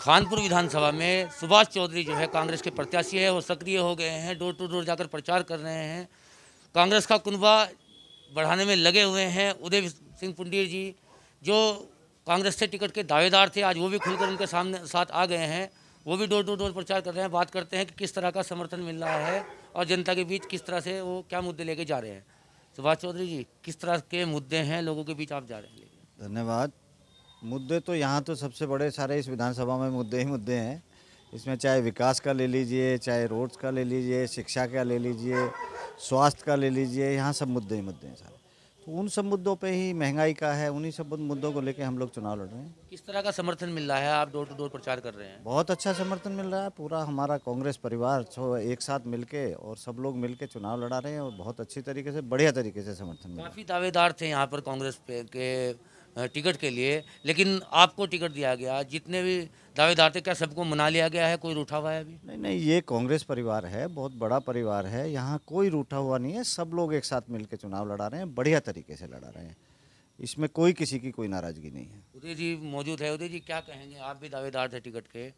खानपुर विधानसभा में सुभाष चौधरी जो है कांग्रेस के प्रत्याशी है वो सक्रिय हो गए हैं डोर टू डोर जाकर प्रचार कर रहे हैं कांग्रेस का कुनबा बढ़ाने में लगे हुए हैं उदय सिंह पुंडीर जी जो कांग्रेस से टिकट के दावेदार थे आज वो भी खुलकर उनके सामने साथ आ गए हैं वो भी डोर टू डोर प्रचार कर रहे हैं बात करते हैं कि किस तरह का समर्थन मिल रहा है और जनता के बीच किस तरह से वो क्या मुद्दे लेके जा रहे हैं सुभाष चौधरी जी किस तरह के मुद्दे हैं लोगों के बीच आप जा रहे हैं धन्यवाद मुद्दे तो यहाँ तो सबसे बड़े सारे इस विधानसभा में मुद्दे ही मुद्दे हैं इसमें चाहे विकास का ले लीजिए चाहे रोड्स का ले लीजिए शिक्षा का ले लीजिए स्वास्थ्य का ले लीजिए यहाँ सब मुद्दे ही मुद्दे हैं सारे तो उन सब मुद्दों पे ही महंगाई का है उन्हीं सब मुद्दों को लेकर हम लोग चुनाव लड़ रहे हैं किस तरह का समर्थन मिल रहा है आप डोर टू डोर प्रचार कर रहे हैं बहुत अच्छा समर्थन मिल रहा है पूरा हमारा कांग्रेस परिवार एक साथ मिल और सब लोग मिल चुनाव लड़ा रहे हैं और बहुत अच्छी तरीके से बढ़िया तरीके से समर्थन मिल काफ़ी दावेदार थे यहाँ पर कांग्रेस के टिकट के लिए लेकिन आपको टिकट दिया गया जितने भी दावेदार थे क्या सबको मना लिया गया है कोई रूठा हुआ है अभी नहीं नहीं ये कांग्रेस परिवार है बहुत बड़ा परिवार है यहाँ कोई रूठा हुआ नहीं है सब लोग एक साथ मिलकर चुनाव लड़ा रहे हैं बढ़िया तरीके से लड़ा रहे हैं इसमें कोई किसी की कोई नाराजगी नहीं है उदय जी मौजूद है उदय जी क्या कहेंगे आप भी दावेदार थे टिकट के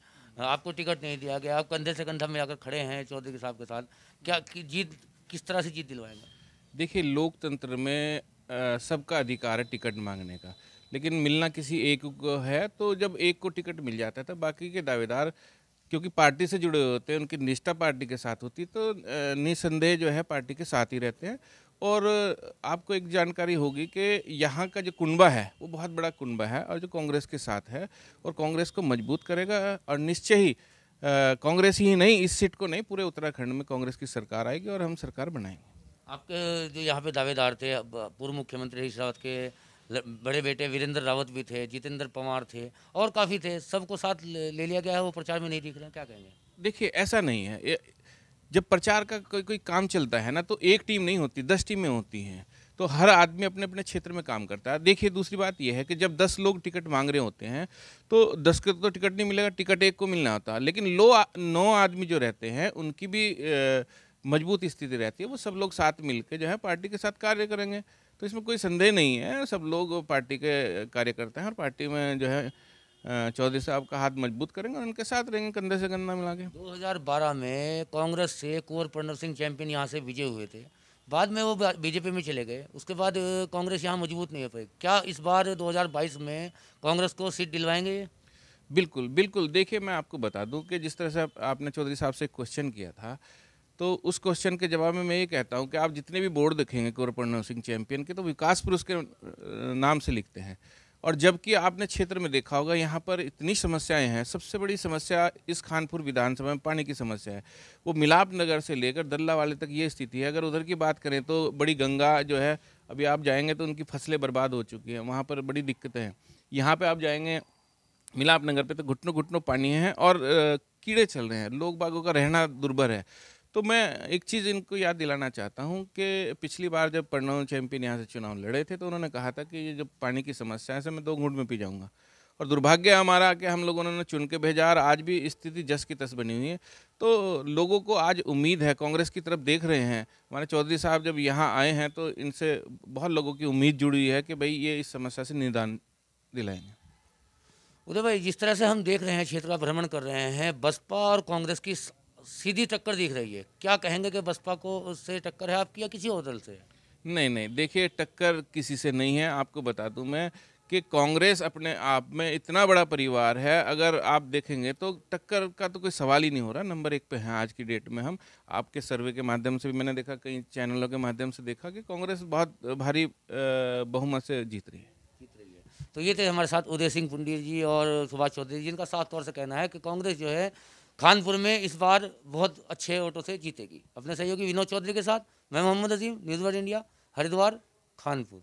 आपको टिकट नहीं दिया गया आप कंधे से कंधा में आकर खड़े हैं चौधरी साहब के साथ क्या कि जीत किस तरह से जीत दिलवाएंगे देखिए लोकतंत्र में सबका अधिकार है टिकट मांगने का लेकिन मिलना किसी एक को है तो जब एक को टिकट मिल जाता है तो बाकी के दावेदार क्योंकि पार्टी से जुड़े होते हैं उनकी निष्ठा पार्टी के साथ होती तो निसंदेह जो है पार्टी के साथ ही रहते हैं और आपको एक जानकारी होगी कि यहाँ का जो कुनबा है वो बहुत बड़ा कुनबा है और जो कांग्रेस के साथ है और कांग्रेस को मजबूत करेगा और निश्चय ही कांग्रेस ही नहीं इस सीट को नहीं पूरे उत्तराखंड में कांग्रेस की सरकार आएगी और हम सरकार बनाएंगे आपके जो यहाँ पे दावेदार थे पूर्व मुख्यमंत्री हरीश रावत के बड़े बेटे वीरेंद्र रावत भी थे जितेंद्र पवार थे और काफ़ी थे सबको साथ ले लिया गया है वो प्रचार में नहीं दिख रहे क्या कहेंगे देखिए ऐसा नहीं है जब प्रचार का कोई कोई काम चलता है ना तो एक टीम नहीं होती दस टीमें होती हैं तो हर आदमी अपने अपने क्षेत्र में काम करता है देखिए दूसरी बात यह है कि जब दस लोग टिकट मांग रहे होते हैं तो दस के तो टिकट नहीं मिलेगा टिकट एक को मिलना होता है लेकिन लो नौ आदमी जो रहते हैं उनकी भी मजबूत स्थिति रहती है वो सब लोग साथ मिलकर जो है पार्टी के साथ कार्य करेंगे तो इसमें कोई संदेह नहीं है सब लोग पार्टी के कार्यकर्ता हैं और पार्टी में जो है चौधरी साहब का हाथ मजबूत करेंगे और उनके साथ रहेंगे कंधे से कंधा मिला के दो में कांग्रेस से कुंवर प्रणव सिंह चैंपियन यहाँ से विजय हुए थे बाद में वो बीजेपी में चले गए उसके बाद कांग्रेस यहाँ मजबूत नहीं हो पाई क्या इस बार 2022 में कांग्रेस को सीट दिलवाएंगे बिल्कुल बिल्कुल देखिए मैं आपको बता दूं कि जिस तरह से आपने चौधरी साहब से क्वेश्चन किया था तो उस क्वेश्चन के जवाब में मैं ये कहता हूँ कि आप जितने भी बोर्ड देखेंगे कोरपर्ण सिंह चैंपियन के तो विकासपुर उसके नाम से लिखते हैं और जबकि आपने क्षेत्र में देखा होगा यहाँ पर इतनी समस्याएं हैं सबसे बड़ी समस्या इस खानपुर विधानसभा में पानी की समस्या है वो मिलाप नगर से लेकर दल्ला वाले तक ये स्थिति है अगर उधर की बात करें तो बड़ी गंगा जो है अभी आप जाएंगे तो उनकी फसलें बर्बाद हो चुकी हैं वहाँ पर बड़ी दिक्कतें हैं यहाँ पर आप जाएंगे मिलाप नगर पर तो घुटनों घुटनों पानी है और कीड़े चल रहे हैं लोग बागों का रहना दुर्भर है तो मैं एक चीज़ इनको याद दिलाना चाहता हूँ कि पिछली बार जब प्रणव चैंपियन यहाँ से चुनाव लड़े थे तो उन्होंने कहा था कि ये जब पानी की समस्या है से मैं दो घूट में पी जाऊँगा और दुर्भाग्य हमारा कि हम लोगों ने चुन के भेजा और आज भी स्थिति जस की तस बनी हुई है तो लोगों को आज उम्मीद है कांग्रेस की तरफ देख रहे हैं हमारे चौधरी साहब जब यहाँ आए हैं तो इनसे बहुत लोगों की उम्मीद जुड़ी हुई है कि भाई ये इस समस्या से निदान दिलाएंगे उदय भाई जिस तरह से हम देख रहे हैं क्षेत्र का भ्रमण कर रहे हैं बसपा और कांग्रेस की सीधी टक्कर दिख रही है क्या कहेंगे कि बसपा को उससे टक्कर है आपकी या किसी और दल से नहीं नहीं देखिए टक्कर किसी से नहीं है आपको बता दूं मैं कि कांग्रेस अपने आप में इतना बड़ा परिवार है अगर आप देखेंगे तो टक्कर का तो कोई सवाल ही नहीं हो रहा नंबर एक पे हैं आज की डेट में हम आपके सर्वे के माध्यम से भी मैंने देखा कई चैनलों के माध्यम से देखा कि कांग्रेस बहुत भारी बहुमत से जीत रही है तो ये थे हमारे साथ उदय सिंह पुंडीर जी और सुभाष चौधरी जी इनका साफ तौर से कहना है कि कांग्रेस जो है खानपुर में इस बार बहुत अच्छे वोटों से जीतेगी अपने सहयोगी विनोद चौधरी के साथ मैं Mohammad Azeem news world India Haridwar Khanpur